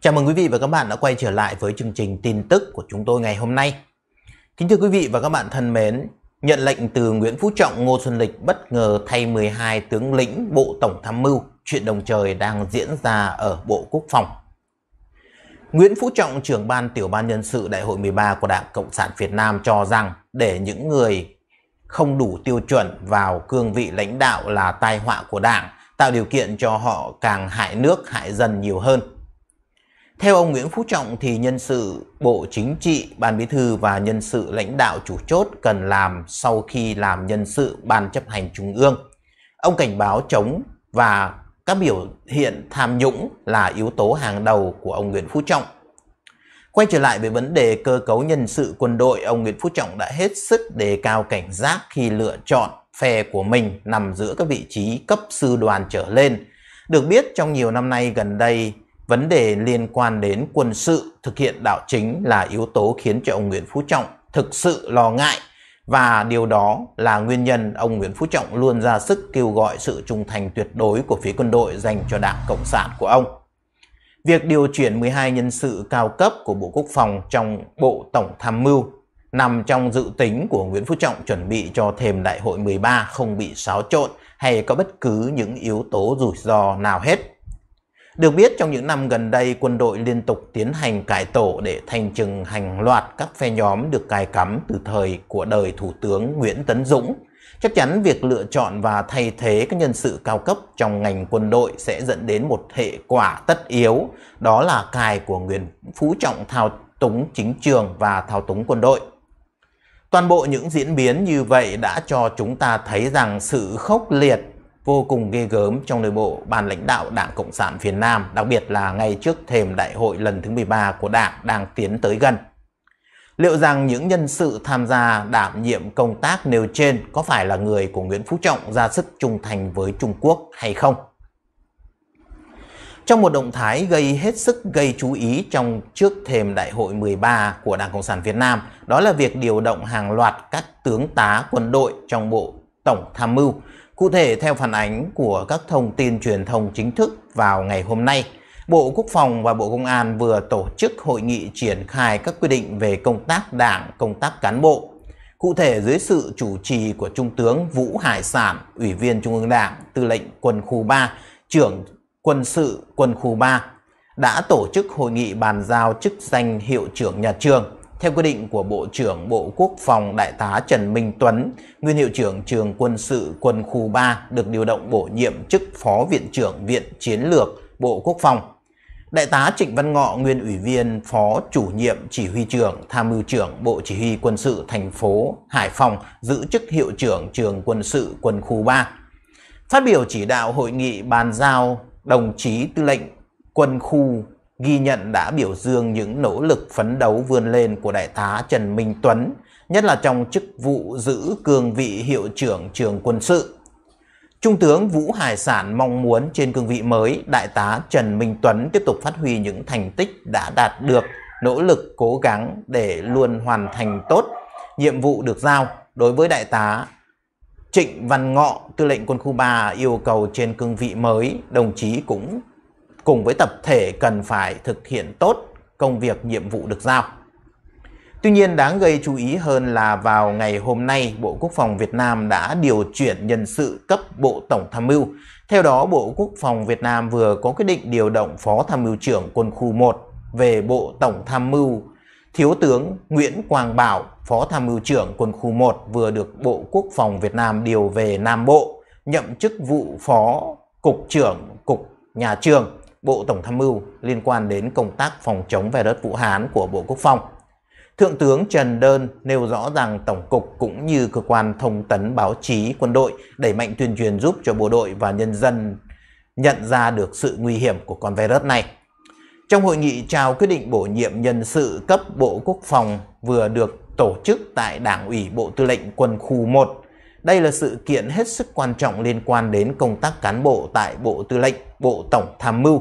Chào mừng quý vị và các bạn đã quay trở lại với chương trình tin tức của chúng tôi ngày hôm nay. Kính thưa quý vị và các bạn thân mến, nhận lệnh từ Nguyễn Phú Trọng Ngô Xuân Lịch bất ngờ thay 12 tướng lĩnh Bộ Tổng Tham mưu, chuyện đồng trời đang diễn ra ở Bộ Quốc phòng. Nguyễn Phú Trọng trưởng ban tiểu ban nhân sự Đại hội 13 của Đảng Cộng sản Việt Nam cho rằng để những người không đủ tiêu chuẩn vào cương vị lãnh đạo là tai họa của Đảng, tạo điều kiện cho họ càng hại nước, hại dân nhiều hơn. Theo ông Nguyễn Phú Trọng thì nhân sự Bộ Chính trị, Ban Bí thư và nhân sự lãnh đạo chủ chốt cần làm sau khi làm nhân sự Ban chấp hành Trung ương. Ông cảnh báo chống và các biểu hiện tham nhũng là yếu tố hàng đầu của ông Nguyễn Phú Trọng. Quay trở lại về vấn đề cơ cấu nhân sự quân đội, ông Nguyễn Phú Trọng đã hết sức đề cao cảnh giác khi lựa chọn phe của mình nằm giữa các vị trí cấp sư đoàn trở lên. Được biết trong nhiều năm nay gần đây, vấn đề liên quan đến quân sự thực hiện đạo chính là yếu tố khiến cho ông Nguyễn Phú Trọng thực sự lo ngại và điều đó là nguyên nhân ông Nguyễn Phú Trọng luôn ra sức kêu gọi sự trung thành tuyệt đối của phía quân đội dành cho Đảng Cộng sản của ông. Việc điều chuyển 12 nhân sự cao cấp của Bộ Quốc phòng trong Bộ Tổng Tham mưu nằm trong dự tính của Nguyễn Phú Trọng chuẩn bị cho thềm Đại hội 13 không bị xáo trộn hay có bất cứ những yếu tố rủi ro nào hết. Được biết, trong những năm gần đây, quân đội liên tục tiến hành cải tổ để thành trừng hàng loạt các phe nhóm được cài cắm từ thời của đời Thủ tướng Nguyễn Tấn Dũng. Chắc chắn việc lựa chọn và thay thế các nhân sự cao cấp trong ngành quân đội sẽ dẫn đến một hệ quả tất yếu, đó là cài của Nguyễn Phú Trọng thao túng chính trường và thao túng quân đội. Toàn bộ những diễn biến như vậy đã cho chúng ta thấy rằng sự khốc liệt vô cùng ghê gớm trong nội bộ ban lãnh đạo Đảng Cộng sản Việt Nam, đặc biệt là ngay trước thềm đại hội lần thứ 13 của Đảng đang tiến tới gần. Liệu rằng những nhân sự tham gia đảm nhiệm công tác nêu trên có phải là người của Nguyễn Phú Trọng ra sức trung thành với Trung Quốc hay không? Trong một động thái gây hết sức gây chú ý trong trước thềm đại hội 13 của Đảng Cộng sản Việt Nam, đó là việc điều động hàng loạt các tướng tá quân đội trong Bộ Tổng Tham mưu Cụ thể, theo phản ánh của các thông tin truyền thông chính thức vào ngày hôm nay, Bộ Quốc phòng và Bộ Công an vừa tổ chức hội nghị triển khai các quy định về công tác đảng, công tác cán bộ. Cụ thể, dưới sự chủ trì của Trung tướng Vũ Hải Sản, Ủy viên Trung ương Đảng, Tư lệnh Quân khu 3, trưởng quân sự Quân khu 3, đã tổ chức hội nghị bàn giao chức danh hiệu trưởng nhà trường, theo quyết định của Bộ trưởng Bộ Quốc phòng Đại tá Trần Minh Tuấn, nguyên hiệu trưởng trường quân sự quân khu 3 được điều động bổ nhiệm chức Phó Viện trưởng Viện Chiến lược Bộ Quốc phòng. Đại tá Trịnh Văn Ngọ, nguyên ủy viên Phó Chủ nhiệm Chỉ huy trưởng, Tham mưu trưởng Bộ Chỉ huy Quân sự thành phố Hải Phòng giữ chức hiệu trưởng trường quân sự quân khu 3. Phát biểu chỉ đạo hội nghị bàn giao đồng chí tư lệnh quân khu ghi nhận đã biểu dương những nỗ lực phấn đấu vươn lên của Đại tá Trần Minh Tuấn, nhất là trong chức vụ giữ cương vị hiệu trưởng trường quân sự. Trung tướng Vũ Hải Sản mong muốn trên cương vị mới, Đại tá Trần Minh Tuấn tiếp tục phát huy những thành tích đã đạt được, nỗ lực cố gắng để luôn hoàn thành tốt nhiệm vụ được giao. Đối với Đại tá Trịnh Văn Ngọ, tư lệnh quân khu 3 yêu cầu trên cương vị mới, đồng chí cũng cùng với tập thể cần phải thực hiện tốt công việc nhiệm vụ được giao. Tuy nhiên đáng gây chú ý hơn là vào ngày hôm nay, Bộ Quốc phòng Việt Nam đã điều chuyển nhân sự cấp Bộ Tổng Tham mưu. Theo đó, Bộ Quốc phòng Việt Nam vừa có quyết định điều động Phó Tham mưu trưởng Quân khu 1 về Bộ Tổng Tham mưu Thiếu tướng Nguyễn Quang Bảo, Phó Tham mưu trưởng Quân khu 1 vừa được Bộ Quốc phòng Việt Nam điều về Nam Bộ, nhậm chức vụ Phó Cục trưởng Cục Nhà trường Bộ Tổng tham mưu liên quan đến công tác phòng chống virus Vũ Hán của Bộ Quốc phòng. Thượng tướng Trần Đơn nêu rõ rằng Tổng cục cũng như cơ quan thông tấn báo chí quân đội đẩy mạnh tuyên truyền giúp cho bộ đội và nhân dân nhận ra được sự nguy hiểm của con virus này. Trong hội nghị trao quyết định bổ nhiệm nhân sự cấp Bộ Quốc phòng vừa được tổ chức tại Đảng ủy Bộ Tư lệnh Quân khu 1, đây là sự kiện hết sức quan trọng liên quan đến công tác cán bộ tại Bộ Tư lệnh, Bộ Tổng Tham mưu.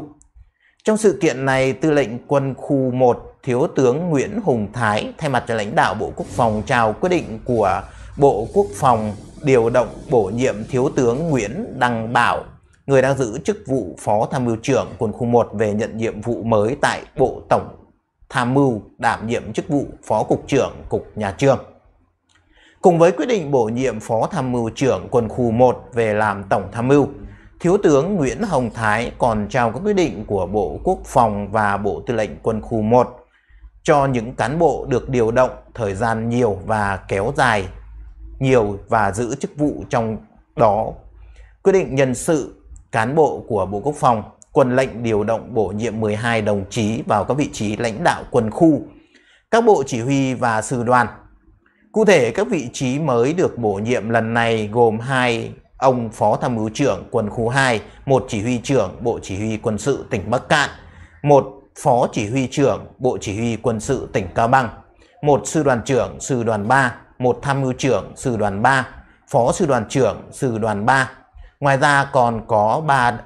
Trong sự kiện này, tư lệnh quân khu 1 Thiếu tướng Nguyễn Hùng Thái thay mặt cho lãnh đạo Bộ Quốc phòng trao quyết định của Bộ Quốc phòng điều động bổ nhiệm Thiếu tướng Nguyễn Đăng Bảo, người đang giữ chức vụ Phó Tham mưu trưởng quân khu 1 về nhận nhiệm vụ mới tại Bộ Tổng Tham mưu đảm nhiệm chức vụ Phó Cục trưởng Cục Nhà trường. Cùng với quyết định bổ nhiệm Phó Tham mưu trưởng quân khu 1 về làm Tổng Tham mưu, Thiếu tướng Nguyễn Hồng Thái còn trao các quyết định của Bộ Quốc phòng và Bộ Tư lệnh Quân khu 1 cho những cán bộ được điều động thời gian nhiều và kéo dài, nhiều và giữ chức vụ trong đó. Quyết định nhân sự cán bộ của Bộ Quốc phòng, quân lệnh điều động bổ nhiệm 12 đồng chí vào các vị trí lãnh đạo quân khu, các bộ chỉ huy và sư đoàn. Cụ thể, các vị trí mới được bổ nhiệm lần này gồm hai ông Phó Tham mưu trưởng quân khu 2, một chỉ huy trưởng Bộ Chỉ huy Quân sự tỉnh Bắc Cạn, một Phó Chỉ huy trưởng Bộ Chỉ huy Quân sự tỉnh Cao Bằng, một Sư đoàn trưởng Sư đoàn 3, một Tham mưu trưởng Sư đoàn 3, Phó Sư đoàn trưởng Sư đoàn 3. Ngoài ra còn có ba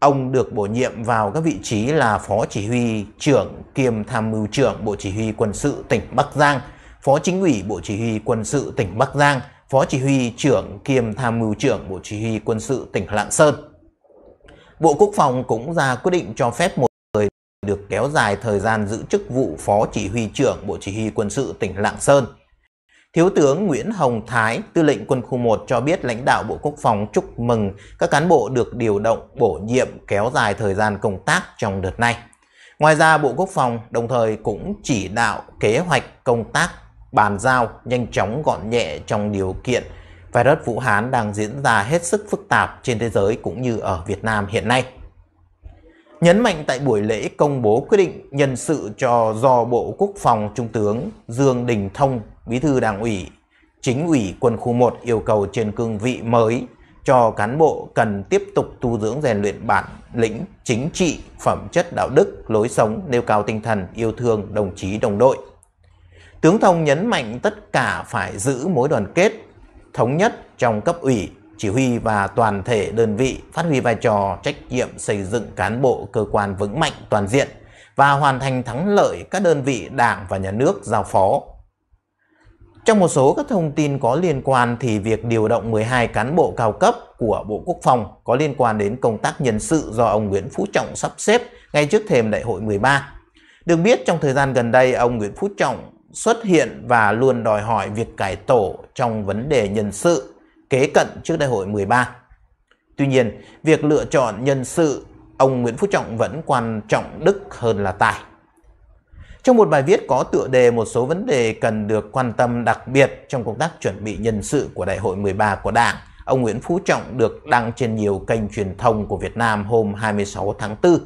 ông được bổ nhiệm vào các vị trí là Phó Chỉ huy trưởng kiêm Tham mưu trưởng Bộ Chỉ huy Quân sự tỉnh Bắc Giang, Phó Chính ủy Bộ Chỉ huy Quân sự tỉnh Bắc Giang, Phó Chỉ huy trưởng kiêm tham mưu trưởng Bộ Chỉ huy Quân sự tỉnh Lạng Sơn. Bộ Quốc phòng cũng ra quyết định cho phép một người được kéo dài thời gian giữ chức vụ Phó Chỉ huy trưởng Bộ Chỉ huy Quân sự tỉnh Lạng Sơn. Thiếu tướng Nguyễn Hồng Thái, tư lệnh quân khu 1 cho biết lãnh đạo Bộ Quốc phòng chúc mừng các cán bộ được điều động bổ nhiệm kéo dài thời gian công tác trong đợt này. Ngoài ra, Bộ Quốc phòng đồng thời cũng chỉ đạo kế hoạch công tác bàn giao nhanh chóng gọn nhẹ trong điều kiện virus Vũ Hán đang diễn ra hết sức phức tạp trên thế giới cũng như ở Việt Nam hiện nay. Nhấn mạnh tại buổi lễ công bố quyết định nhân sự cho do Bộ Quốc phòng Trung tướng Dương Đình Thông, Bí thư Đảng ủy, Chính ủy Quân khu 1 yêu cầu trên cương vị mới cho cán bộ cần tiếp tục tu dưỡng rèn luyện bản lĩnh chính trị, phẩm chất đạo đức, lối sống, nêu cao tinh thần yêu thương đồng chí đồng đội Tướng Thông nhấn mạnh tất cả phải giữ mối đoàn kết, thống nhất trong cấp ủy, chỉ huy và toàn thể đơn vị phát huy vai trò trách nhiệm xây dựng cán bộ cơ quan vững mạnh toàn diện và hoàn thành thắng lợi các đơn vị đảng và nhà nước giao phó. Trong một số các thông tin có liên quan thì việc điều động 12 cán bộ cao cấp của Bộ Quốc phòng có liên quan đến công tác nhân sự do ông Nguyễn Phú Trọng sắp xếp ngay trước thềm đại hội 13. Được biết trong thời gian gần đây ông Nguyễn Phú Trọng xuất hiện và luôn đòi hỏi việc cải tổ trong vấn đề nhân sự kế cận trước đại hội 13. Tuy nhiên, việc lựa chọn nhân sự, ông Nguyễn Phú Trọng vẫn quan trọng đức hơn là tài. Trong một bài viết có tựa đề một số vấn đề cần được quan tâm đặc biệt trong công tác chuẩn bị nhân sự của Đại hội 13 của Đảng, ông Nguyễn Phú Trọng được đăng trên nhiều kênh truyền thông của Việt Nam hôm 26 tháng 4.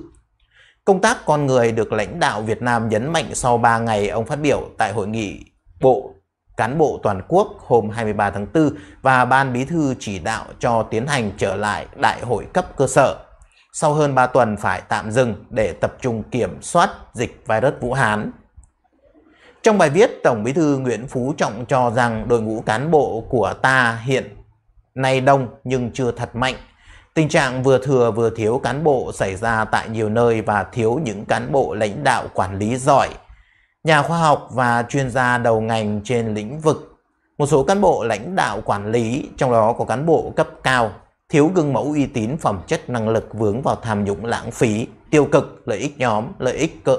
Công tác con người được lãnh đạo Việt Nam nhấn mạnh sau 3 ngày ông phát biểu tại hội nghị Bộ Cán bộ Toàn quốc hôm 23 tháng 4 và Ban Bí thư chỉ đạo cho tiến hành trở lại đại hội cấp cơ sở. Sau hơn 3 tuần phải tạm dừng để tập trung kiểm soát dịch virus Vũ Hán. Trong bài viết, Tổng Bí thư Nguyễn Phú Trọng cho rằng đội ngũ cán bộ của ta hiện nay đông nhưng chưa thật mạnh Tình trạng vừa thừa vừa thiếu cán bộ xảy ra tại nhiều nơi và thiếu những cán bộ lãnh đạo quản lý giỏi, nhà khoa học và chuyên gia đầu ngành trên lĩnh vực. Một số cán bộ lãnh đạo quản lý, trong đó có cán bộ cấp cao, thiếu gương mẫu uy tín, phẩm chất, năng lực vướng vào tham nhũng lãng phí, tiêu cực, lợi ích nhóm, lợi ích cơ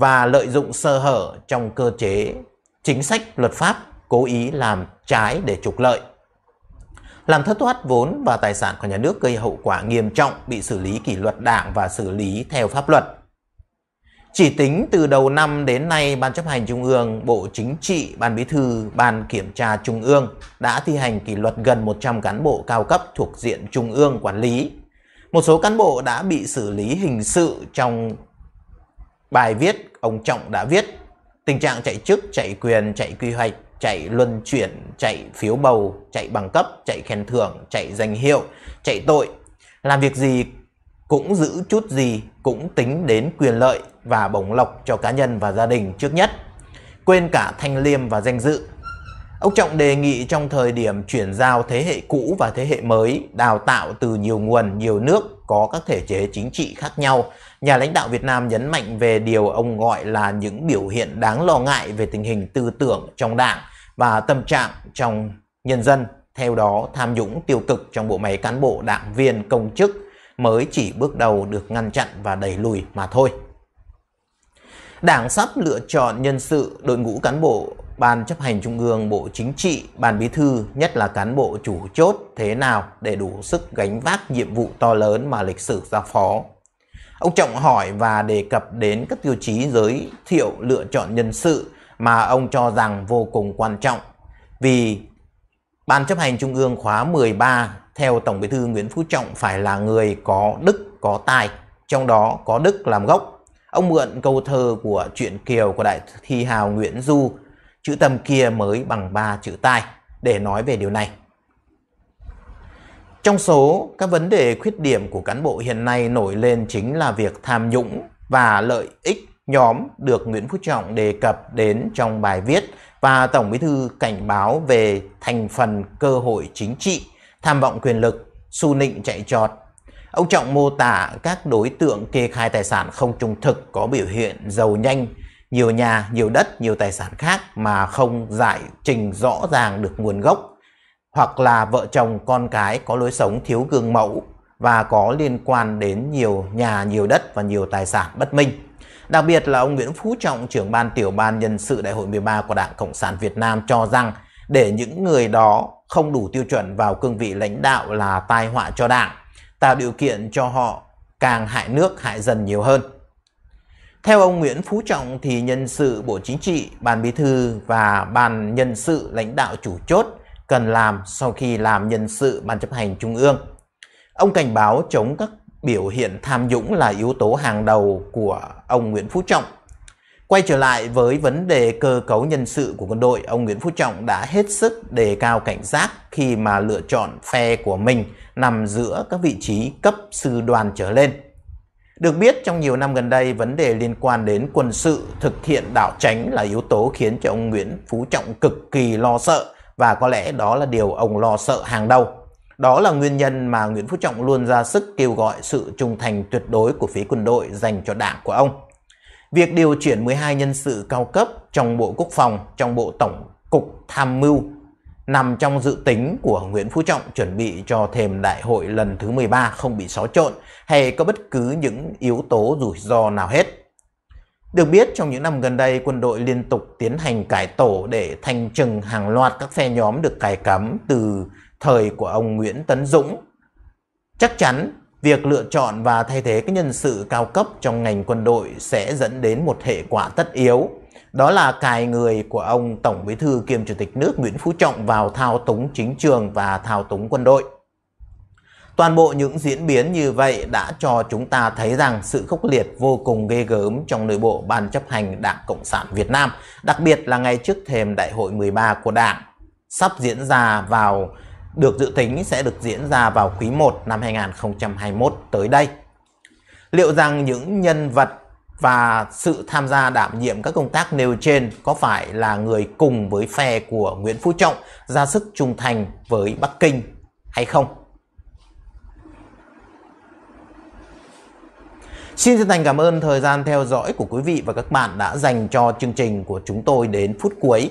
và lợi dụng sơ hở trong cơ chế, chính sách, luật pháp, cố ý làm trái để trục lợi làm thất thoát vốn và tài sản của nhà nước gây hậu quả nghiêm trọng bị xử lý kỷ luật đảng và xử lý theo pháp luật. Chỉ tính từ đầu năm đến nay, Ban chấp hành Trung ương, Bộ Chính trị, Ban Bí thư, Ban Kiểm tra Trung ương đã thi hành kỷ luật gần 100 cán bộ cao cấp thuộc diện Trung ương quản lý. Một số cán bộ đã bị xử lý hình sự trong bài viết ông Trọng đã viết. Tình trạng chạy chức, chạy quyền, chạy quy hoạch chạy luân chuyển, chạy phiếu bầu, chạy bằng cấp, chạy khen thưởng, chạy danh hiệu, chạy tội. Làm việc gì cũng giữ chút gì, cũng tính đến quyền lợi và bổng lộc cho cá nhân và gia đình trước nhất. Quên cả thanh liêm và danh dự. Ông Trọng đề nghị trong thời điểm chuyển giao thế hệ cũ và thế hệ mới, đào tạo từ nhiều nguồn, nhiều nước có các thể chế chính trị khác nhau, nhà lãnh đạo Việt Nam nhấn mạnh về điều ông gọi là những biểu hiện đáng lo ngại về tình hình tư tưởng trong đảng và tâm trạng trong nhân dân. Theo đó, tham nhũng tiêu cực trong bộ máy cán bộ, đảng viên, công chức mới chỉ bước đầu được ngăn chặn và đẩy lùi mà thôi. Đảng sắp lựa chọn nhân sự, đội ngũ cán bộ, Ban chấp hành Trung ương, Bộ Chính trị, Ban Bí thư, nhất là cán bộ chủ chốt thế nào để đủ sức gánh vác nhiệm vụ to lớn mà lịch sử giao phó. Ông Trọng hỏi và đề cập đến các tiêu chí giới thiệu lựa chọn nhân sự mà ông cho rằng vô cùng quan trọng vì Ban chấp hành Trung ương khóa 13 theo Tổng bí thư Nguyễn Phú Trọng phải là người có đức, có tài, trong đó có đức làm gốc. Ông mượn câu thơ của truyện Kiều của đại thi hào Nguyễn Du, chữ tâm kia mới bằng ba chữ tài, để nói về điều này. Trong số các vấn đề khuyết điểm của cán bộ hiện nay nổi lên chính là việc tham nhũng và lợi ích nhóm được Nguyễn Phú Trọng đề cập đến trong bài viết và Tổng Bí Thư cảnh báo về thành phần cơ hội chính trị, tham vọng quyền lực, su nịnh chạy trọt. Ông Trọng mô tả các đối tượng kê khai tài sản không trung thực có biểu hiện giàu nhanh, nhiều nhà, nhiều đất, nhiều tài sản khác mà không giải trình rõ ràng được nguồn gốc, hoặc là vợ chồng con cái có lối sống thiếu gương mẫu và có liên quan đến nhiều nhà, nhiều đất và nhiều tài sản bất minh. Đặc biệt là ông Nguyễn Phú Trọng, trưởng ban tiểu ban nhân sự Đại hội 13 của Đảng Cộng sản Việt Nam cho rằng để những người đó không đủ tiêu chuẩn vào cương vị lãnh đạo là tai họa cho Đảng, tạo điều kiện cho họ càng hại nước hại dân nhiều hơn. Theo ông Nguyễn Phú Trọng thì nhân sự Bộ Chính trị, Ban Bí thư và Ban Nhân sự lãnh đạo chủ chốt cần làm sau khi làm nhân sự Ban chấp hành Trung ương. Ông cảnh báo chống các biểu hiện tham nhũng là yếu tố hàng đầu của ông Nguyễn Phú Trọng. Quay trở lại với vấn đề cơ cấu nhân sự của quân đội, ông Nguyễn Phú Trọng đã hết sức đề cao cảnh giác khi mà lựa chọn phe của mình nằm giữa các vị trí cấp sư đoàn trở lên. Được biết, trong nhiều năm gần đây, vấn đề liên quan đến quân sự thực hiện đảo tránh là yếu tố khiến cho ông Nguyễn Phú Trọng cực kỳ lo sợ và có lẽ đó là điều ông lo sợ hàng đầu. Đó là nguyên nhân mà Nguyễn Phú Trọng luôn ra sức kêu gọi sự trung thành tuyệt đối của phía quân đội dành cho đảng của ông. Việc điều chuyển 12 nhân sự cao cấp trong Bộ Quốc phòng, trong Bộ Tổng Cục Tham mưu nằm trong dự tính của Nguyễn Phú Trọng chuẩn bị cho thềm đại hội lần thứ 13 không bị xáo trộn hay có bất cứ những yếu tố rủi ro nào hết. Được biết, trong những năm gần đây, quân đội liên tục tiến hành cải tổ để thanh trừng hàng loạt các phe nhóm được cài cắm từ thời của ông Nguyễn Tấn Dũng. Chắc chắn việc lựa chọn và thay thế các nhân sự cao cấp trong ngành quân đội sẽ dẫn đến một hệ quả tất yếu. Đó là cài người của ông Tổng Bí thư kiêm Chủ tịch nước Nguyễn Phú Trọng vào thao túng chính trường và thao túng quân đội. Toàn bộ những diễn biến như vậy đã cho chúng ta thấy rằng sự khốc liệt vô cùng ghê gớm trong nội bộ Ban chấp hành Đảng Cộng sản Việt Nam, đặc biệt là ngay trước thềm Đại hội 13 của Đảng sắp diễn ra vào được dự tính sẽ được diễn ra vào quý 1 năm 2021 tới đây. Liệu rằng những nhân vật và sự tham gia đảm nhiệm các công tác nêu trên có phải là người cùng với phe của Nguyễn Phú Trọng ra sức trung thành với Bắc Kinh hay không? Xin chân thành cảm ơn thời gian theo dõi của quý vị và các bạn đã dành cho chương trình của chúng tôi đến phút cuối.